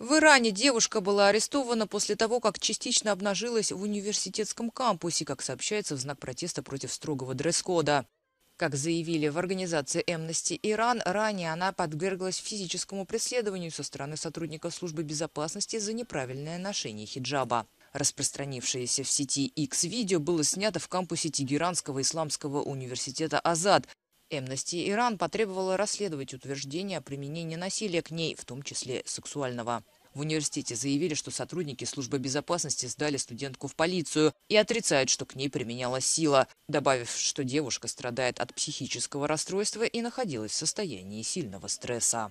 В Иране девушка была арестована после того, как частично обнажилась в университетском кампусе, как сообщается в знак протеста против строгого дресс-кода. Как заявили в организации Amnesty Иран, ранее она подверглась физическому преследованию со стороны сотрудников службы безопасности за неправильное ношение хиджаба. Распространившееся в сети X видео было снято в кампусе Тегеранского исламского университета «Азад», Amnesty Иран потребовала расследовать утверждение о применении насилия к ней, в том числе сексуального. В университете заявили, что сотрудники службы безопасности сдали студентку в полицию и отрицают, что к ней применялась сила, добавив, что девушка страдает от психического расстройства и находилась в состоянии сильного стресса.